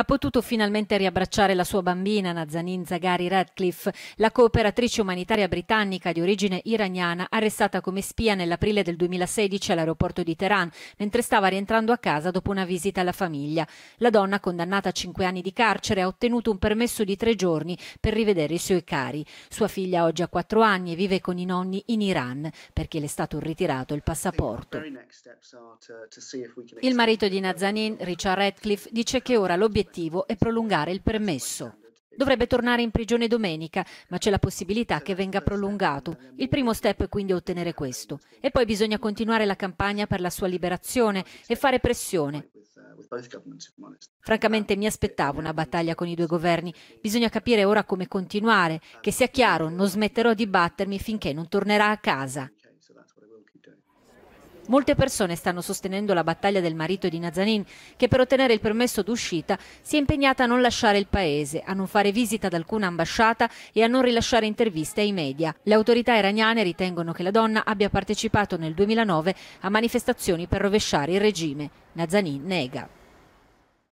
ha potuto finalmente riabbracciare la sua bambina Nazanin Zaghari Radcliffe, la cooperatrice umanitaria britannica di origine iraniana arrestata come spia nell'aprile del 2016 all'aeroporto di Teheran, mentre stava rientrando a casa dopo una visita alla famiglia. La donna, condannata a cinque anni di carcere, ha ottenuto un permesso di tre giorni per rivedere i suoi cari. Sua figlia oggi ha quattro anni e vive con i nonni in Iran perché le è stato ritirato il passaporto. Il marito di Nazanin, Richard Radcliffe, dice che ora l'obiettivo obiettivo è prolungare il permesso. Dovrebbe tornare in prigione domenica, ma c'è la possibilità che venga prolungato. Il primo step è quindi ottenere questo. E poi bisogna continuare la campagna per la sua liberazione e fare pressione. Francamente mi aspettavo una battaglia con i due governi. Bisogna capire ora come continuare. Che sia chiaro, non smetterò di battermi finché non tornerà a casa. Molte persone stanno sostenendo la battaglia del marito di Nazanin, che per ottenere il permesso d'uscita si è impegnata a non lasciare il paese, a non fare visita ad alcuna ambasciata e a non rilasciare interviste ai media. Le autorità iraniane ritengono che la donna abbia partecipato nel 2009 a manifestazioni per rovesciare il regime. Nazanin nega.